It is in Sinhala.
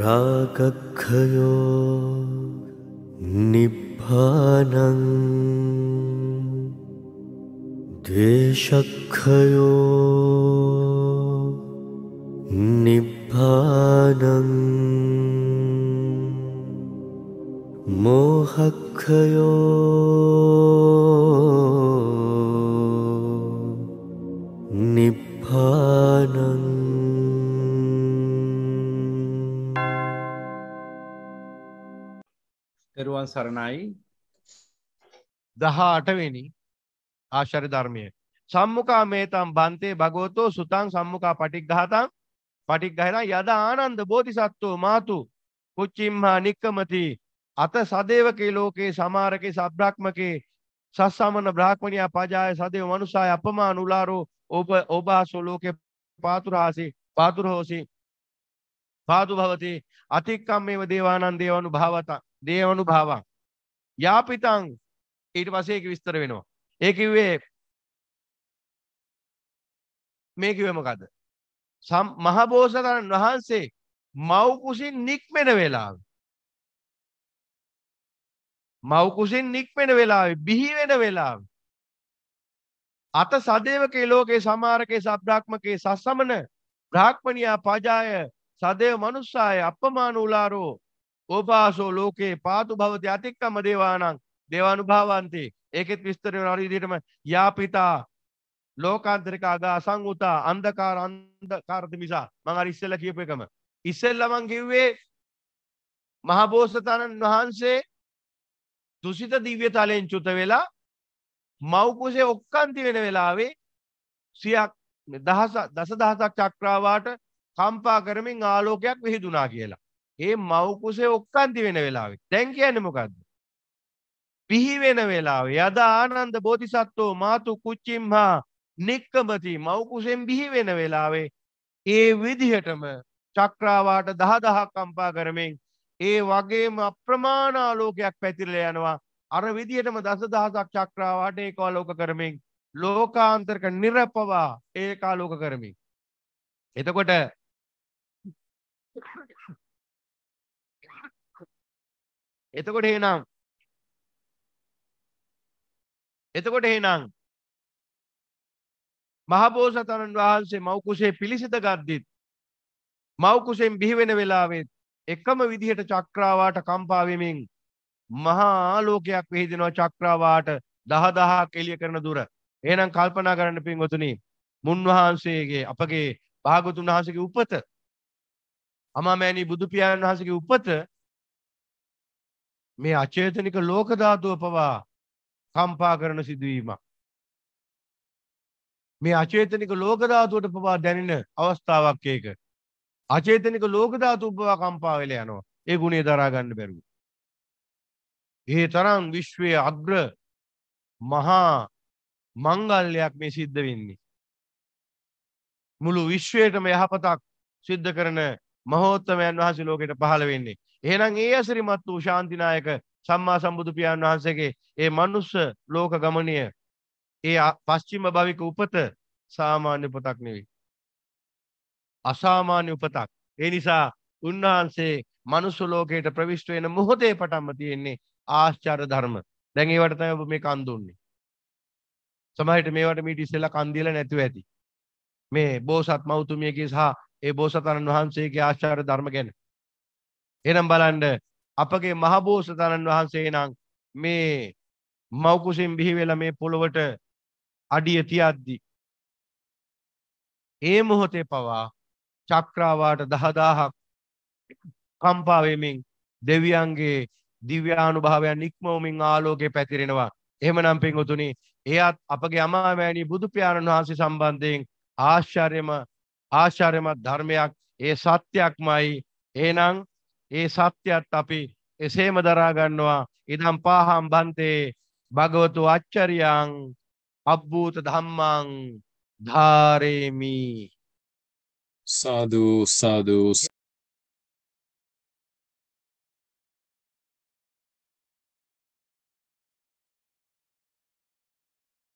रागक्खयो निप्भानं तेशक्खयो निप्भानं मोहक्खयो निप्भानं තෙරුවන් සරණයි දහා අටවෙනි ආශරි ධර්මය සම්මුකා මේතම් බන්තේ භගෝතෝ සුතං සම්මුකා පටික් ගහතම් පටික් ගහෙන යද ආනන්ද බෝධි සත්වෝ මාතු කුච්චිම්හා නික්කමති අත සදේවකේ ලෝකේ සමාරකේ සබ්‍රක්්මකේ සස්සාමන බ්‍රාහ්මණයා පජාය සදේව මනුසාය අපමා නුලාරෝ ඔබ ඔබාසෝ ලෝකේ පාතුරාසි පාතුරහෝසි පාතු භවති අතික්කම් මේව දේවානන් දේවනු භාවතන් දේවනු භාවන් යාපිතං ඊට පසේ එක විස්තර වෙනවා ඒකිවේ මේකිවමකද මහබෝසතරන් වහන්සේ මව්කුසින් නික්මෙන වෙලාව මව්කුසින් නික්මෙන වෙලාව බිහි වෙන වෙලාව අත සදේවකේ ලෝකේ සමාරකේ සබ්‍රාක්්මකේ සස්සමන බ්‍රාක්්මණයා පජාය සදේව මනුස්සාය අපමාන උලාරෝ ඕපාසෝ ලෝකේ පාතු භවති අතික්කම දේවානං දේවානුභාවන්තේ ඒකෙත් විස්තර වෙන අර විදිහටම යාපිතා ලෝකාන්තරික අගා සංගුතා අන්ධකාර අන්ධකාරද මිසා මම අර ඉස්සෙල්ලා කියපු එකම ඉස්සෙල්ලා මං කිව්වේ මහබෝසතාණන් වහන්සේ දුසිත දිව්‍ය තලයෙන් චුත වෙලා මව් කුසේ ඔක්කාන්ති වෙන වෙලාවේ සියක් දහස දස දහසක් චක්‍රාවාට කම්පා කරමින් ආලෝකයක් විහිදුනා කියලා ඒ මව්කුසේ ඔක්කන්ති වෙන වෙලාවේ දැන් කියන්නේ මොකද්ද? පිහි වෙන වෙලාවේ යද ආනන්ද බෝධිසත්වෝ මාතු කුච්චිම්හා නික්කමති මව්කුසෙන් බිහි වෙන වෙලාවේ ඒ විදිහටම චක්‍රාවාට දහ දහක් කම්පා කරමින් ඒ වගේම අප්‍රමාණ ආලෝකයක් පැතිරලා යනවා අර විදිහටම දස දහසක් චක්‍රාවාට ඒක ආලෝක කරමින් ලෝකාන්තරක නිරපවා ඒක ආලෝක කරමින් එතකොට එතකොට එහෙනම් එතකොට එහෙනම් මහබෝසතාණන් වහන්සේ මව් කුසේ පිළිසිඳ ගද්දිත් මව් කුසෙන් බිහිවෙන වෙලාවෙත් එකම විදිහට චක්‍රාවාට කම්පා වෙමින් මහා ආලෝකයක් වෙහිදිනවා චක්‍රාවාට දහදහක් එළිය කරන දුර. එහෙනම් කල්පනා කරන්න පින්වතුනි මුන්වහන්සේගේ අපගේ භාගතුන් වහන්සේගේ උපත අමාමෑණී බුදු පියාණන් වහන්සේගේ උපත මේ අචේතනික ලෝක ධාතුව පවා කම්පා කරන සිදුවීමක්. මේ අචේතනික ලෝක ධාතුවට පවා දැනෙන අවස්ථාවක් ඒක. අචේතනික ලෝක ධාතුව පවා කම්පා වෙලා යනවා. ඒ ගුණය දරා ගන්න බැරුව. ඒ තරම් විශ්වයේ අග්‍ර මහා මංගල්‍යයක් මේ සිද්ධ වෙන්නේ. මුළු විශ්වයටම යහපතක් සිද්ධ කරන මහෝත්තමයන් වහන්සේ ලෝකෙට පහළ වෙන්නේ. එහෙනම් ඒ ඇසිරිමත් වූ ශාන්තිනායක සම්මා සම්බුදු පියාණන් වහන්සේගේ ඒ මනුස්ස ලෝක ගමනය ඒ පස්චිම භවික උපත සාමාන්‍ය උපතක් නෙවෙයි. අසාමාන්‍ය උපතක්. ඒ නිසා උන්වහන්සේ මනුස්ස ලෝකයට ප්‍රවිෂ්ඨ වෙන මොහොතේ පටන්ම තියෙන්නේ ආශ්චර්ය ධර්ම. දැන් ඒවට තමයි ඔබ මේ කන් දුන්නේ. සමහරවිට මේවට මීට ඉස්සෙල්ලා කන් දීලා නැතුව ඇති. මේ බෝසත් මෞතුමියගේ සහ ඒ බෝසතාණන් වහන්සේගේ ආශ්චර්ය ධර්ම ගැන. එනම් බලන්ඩ අපගේ මහබෝසතාණන් වහන්සේ නම් මේ මවකුසින් බිහිවෙල මේ පොළොවට අඩිය තියද්දි. ඒ මොහොතේ පවා චක්‍රාවාට දහදාහක් කම්පාවෙමින් දෙවියන්ගේ දිව්‍යානු භාවයන් නික්මෝමින් ආලෝකය පැතිරෙනවා. එහමනම් පින්ගුතුනි එයත් අපගේ අමාමෑණී බුදුපාණන් වහන්සේ සම්බන්ධයෙන් ආශ්චර්යම ආශ්චර්යමත් ධර්මයක් ඒ සත්‍යයක්මයි. එහෙනම් ඒ සත්‍යයත් අපි එසේම දරාගන්නවා ඉදම් පාහම් බන්තේ භගවතු අච්චරියං අබ්භූත ධම්මං ධාරේමි සාදු සාදු